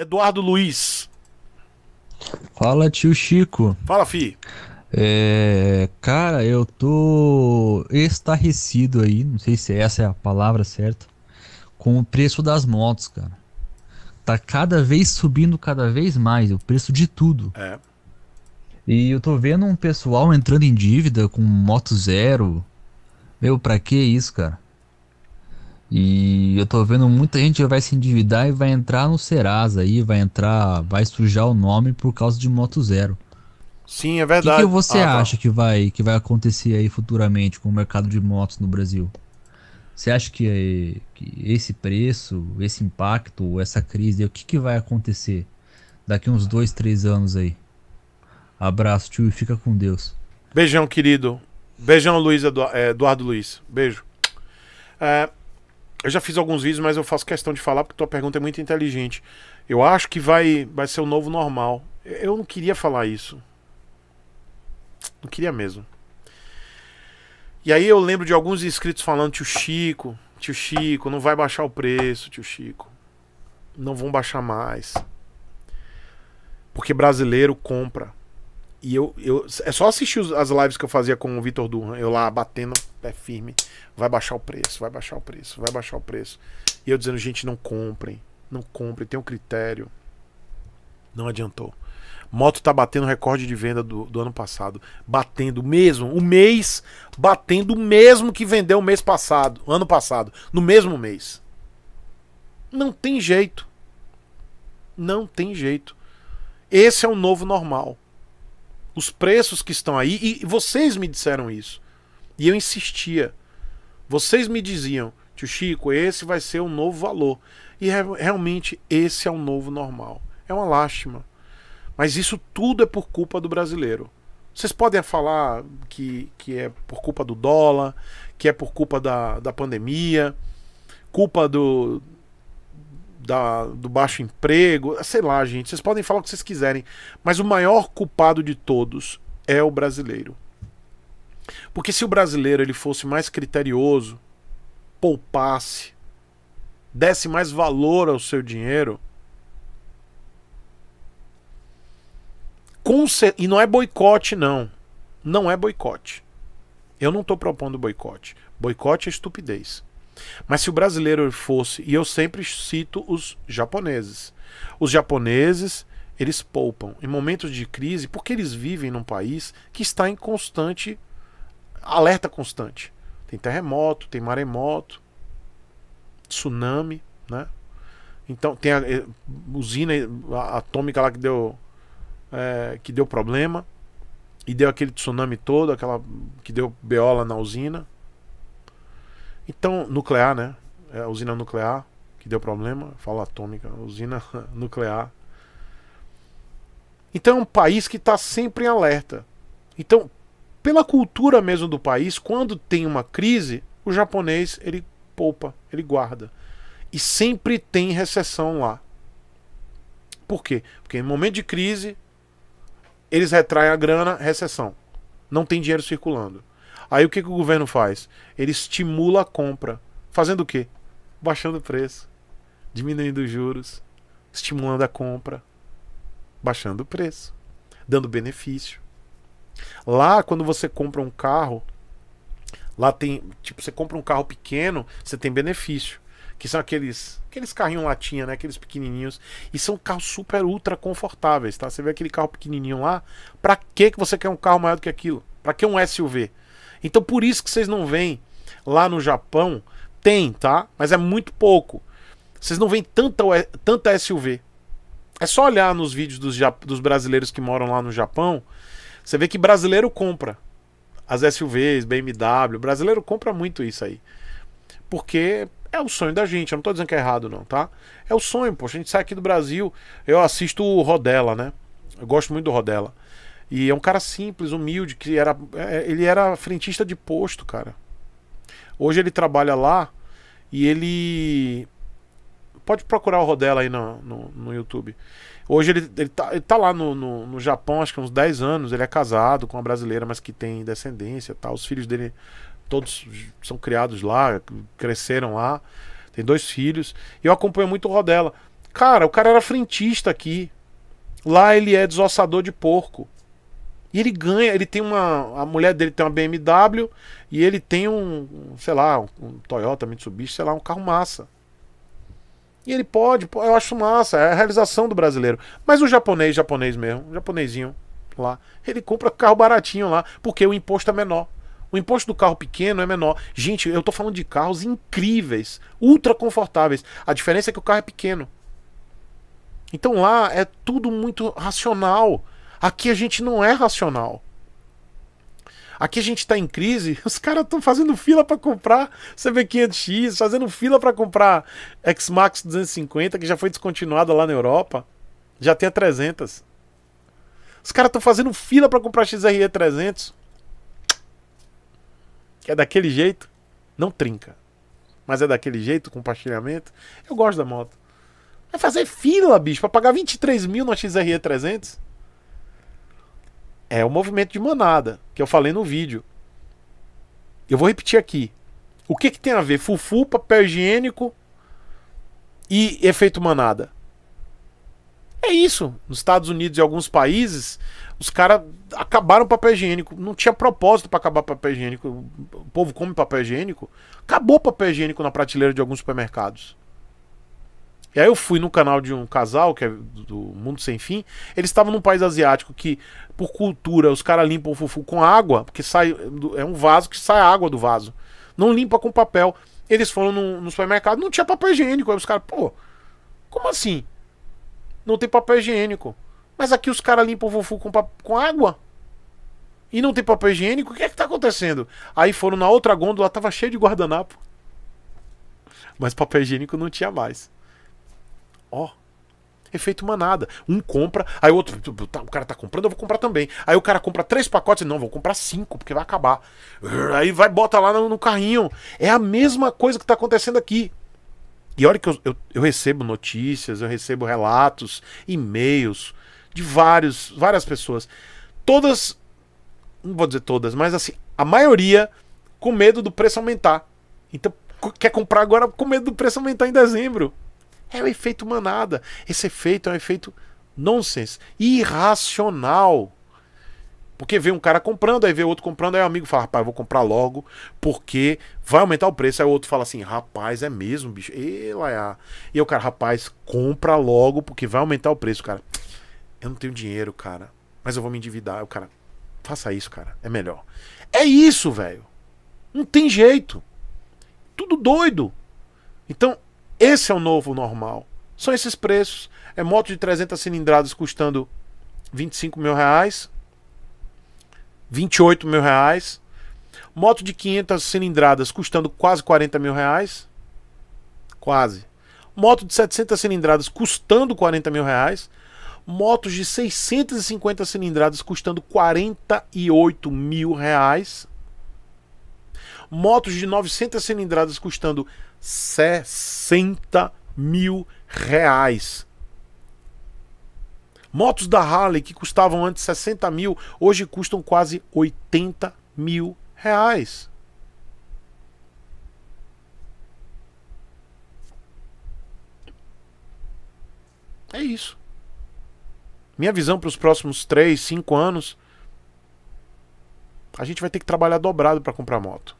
Eduardo Luiz. Fala, tio Chico. Fala, fi. É, cara, eu tô estarrecido aí, não sei se essa é a palavra certa, com o preço das motos, cara. Tá cada vez subindo cada vez mais, é o preço de tudo. É. E eu tô vendo um pessoal entrando em dívida com moto zero. Meu, pra que isso, cara? E eu tô vendo muita gente vai se endividar e vai entrar no Serasa aí, vai entrar, vai sujar o nome por causa de Moto Zero. Sim, é verdade. O que, que você ah, tá. acha tá. que vai que vai acontecer aí futuramente com o mercado de motos no Brasil? Você acha que, que esse preço, esse impacto, essa crise, o que, que vai acontecer daqui uns dois, três anos aí? Abraço, tio, e fica com Deus. Beijão, querido. Beijão, Luiz Eduardo, é, Eduardo Luiz. Beijo. É, eu já fiz alguns vídeos, mas eu faço questão de falar porque tua pergunta é muito inteligente. Eu acho que vai, vai ser o novo normal. Eu não queria falar isso. Não queria mesmo. E aí eu lembro de alguns inscritos falando, tio Chico, tio Chico, não vai baixar o preço, tio Chico. Não vão baixar mais. Porque brasileiro compra. E eu, eu é só assistir as lives que eu fazia com o Vitor Duran, eu lá batendo pé firme, vai baixar o preço, vai baixar o preço, vai baixar o preço. E eu dizendo, gente, não comprem, não comprem, tem um critério. Não adiantou. Moto tá batendo recorde de venda do, do ano passado. Batendo mesmo, o mês, batendo o mesmo que vendeu o mês passado, ano passado, no mesmo mês. Não tem jeito. Não tem jeito. Esse é o novo normal. Os preços que estão aí, e vocês me disseram isso. E eu insistia. Vocês me diziam, tio Chico, esse vai ser o novo valor. E re realmente esse é o novo normal. É uma lástima. Mas isso tudo é por culpa do brasileiro. Vocês podem falar que, que é por culpa do dólar, que é por culpa da, da pandemia, culpa do, da, do baixo emprego, sei lá, gente. Vocês podem falar o que vocês quiserem, mas o maior culpado de todos é o brasileiro. Porque se o brasileiro ele fosse mais criterioso, poupasse, desse mais valor ao seu dinheiro, e não é boicote não, não é boicote. Eu não estou propondo boicote. Boicote é estupidez. Mas se o brasileiro fosse, e eu sempre cito os japoneses, os japoneses eles poupam em momentos de crise porque eles vivem num país que está em constante alerta constante. Tem terremoto, tem maremoto, tsunami, né? Então tem a, eh, usina atômica lá que deu é, que deu problema e deu aquele tsunami todo, aquela que deu beola na usina. Então nuclear, né? É, a usina nuclear que deu problema, fala atômica, usina nuclear. Então é um país que está sempre em alerta. Então pela cultura mesmo do país, quando tem uma crise, o japonês ele poupa, ele guarda. E sempre tem recessão lá. Por quê? Porque em momento de crise, eles retraem a grana, recessão. Não tem dinheiro circulando. Aí o que, que o governo faz? Ele estimula a compra. Fazendo o quê? Baixando o preço, diminuindo os juros, estimulando a compra, baixando o preço, dando benefício. Lá, quando você compra um carro, lá tem. Tipo, você compra um carro pequeno, você tem benefício. Que são aqueles. Aqueles carrinhos latinha, né? Aqueles pequenininhos. E são carros super ultra confortáveis, tá? Você vê aquele carro pequenininho lá. Pra que você quer um carro maior do que aquilo? Pra que um SUV? Então por isso que vocês não veem lá no Japão. Tem, tá? Mas é muito pouco. Vocês não veem tanta, tanta SUV. É só olhar nos vídeos dos, dos brasileiros que moram lá no Japão você vê que brasileiro compra as SUVs, BMW, brasileiro compra muito isso aí. Porque é o sonho da gente, eu não tô dizendo que é errado não, tá? É o sonho, poxa, a gente sai aqui do Brasil, eu assisto o Rodella, né? Eu gosto muito do Rodella. E é um cara simples, humilde, que era é, é, ele era frentista de posto, cara. Hoje ele trabalha lá e ele Pode procurar o Rodela aí no, no, no YouTube. Hoje ele, ele, tá, ele tá lá no, no, no, Japão, acho que há uns 10 anos. Ele é casado com uma brasileira, mas que tem descendência. Tá? Os filhos dele todos são criados lá, cresceram lá. Tem dois filhos. E eu acompanho muito o Rodela. Cara, o cara era frentista aqui. Lá ele é desossador de porco. E ele ganha, ele tem uma. A mulher dele tem uma BMW e ele tem um, sei lá, um, um Toyota Mitsubishi, sei lá, um carro massa. E ele pode, eu acho massa, é a realização do brasileiro. Mas o japonês, japonês mesmo, o japonesinho lá, ele compra carro baratinho lá, porque o imposto é menor. O imposto do carro pequeno é menor. Gente, eu tô falando de carros incríveis, ultra confortáveis. A diferença é que o carro é pequeno. Então lá é tudo muito racional. Aqui a gente não é racional. Aqui a gente está em crise, os caras estão fazendo fila para comprar CB500X, fazendo fila para comprar X-Max 250, que já foi descontinuada lá na Europa. Já tem a 300. Os caras estão fazendo fila para comprar XRE 300. Que é daquele jeito. Não trinca. Mas é daquele jeito, compartilhamento. Eu gosto da moto. Vai fazer fila, bicho, pra pagar 23 mil na XRE 300? É o movimento de manada, que eu falei no vídeo. Eu vou repetir aqui. O que, que tem a ver fufu, papel higiênico e efeito manada? É isso. Nos Estados Unidos e alguns países, os caras acabaram o papel higiênico. Não tinha propósito para acabar papel higiênico. O povo come papel higiênico. Acabou o papel higiênico na prateleira de alguns supermercados. E aí eu fui no canal de um casal, que é do Mundo Sem Fim. Eles estavam num país asiático que, por cultura, os caras limpam o fufu com água, porque sai é um vaso que sai água do vaso. Não limpa com papel. Eles foram no, no supermercado, não tinha papel higiênico. Aí os caras, pô, como assim? Não tem papel higiênico. Mas aqui os caras limpam o fufu com, com água. E não tem papel higiênico? O que é que tá acontecendo? Aí foram na outra gôndola, tava cheio de guardanapo. Mas papel higiênico não tinha mais. Ó, efeito manada. Um compra, aí o outro, tá, o cara tá comprando, eu vou comprar também. Aí o cara compra três pacotes, não, vou comprar cinco, porque vai acabar. Aí vai, bota lá no, no carrinho. É a mesma coisa que tá acontecendo aqui. E olha que eu, eu, eu recebo notícias, eu recebo relatos, e-mails de vários, várias pessoas. Todas, não vou dizer todas, mas assim, a maioria com medo do preço aumentar. Então, quer comprar agora com medo do preço aumentar em dezembro. É o efeito manada. Esse efeito é um efeito nonsense, irracional. Porque vê um cara comprando, aí vê outro comprando, aí o amigo fala, rapaz, vou comprar logo, porque vai aumentar o preço. Aí o outro fala assim, rapaz, é mesmo, bicho. E, lá, e o cara, rapaz, compra logo, porque vai aumentar o preço, cara. Eu não tenho dinheiro, cara, mas eu vou me endividar. O cara, faça isso, cara, é melhor. É isso, velho. Não tem jeito. Tudo doido. Então, esse é o novo normal. São esses preços. É moto de 300 cilindradas custando 25 mil reais, 28 mil reais. Moto de 500 cilindradas custando quase 40 mil reais. Quase. Moto de 700 cilindradas custando 40 mil reais. Motos de 650 cilindradas custando 48 mil reais. Motos de 900 cilindradas custando 60 mil reais. Motos da Harley que custavam antes 60 mil, hoje custam quase 80 mil reais. É isso. Minha visão para os próximos 3, 5 anos, a gente vai ter que trabalhar dobrado para comprar moto.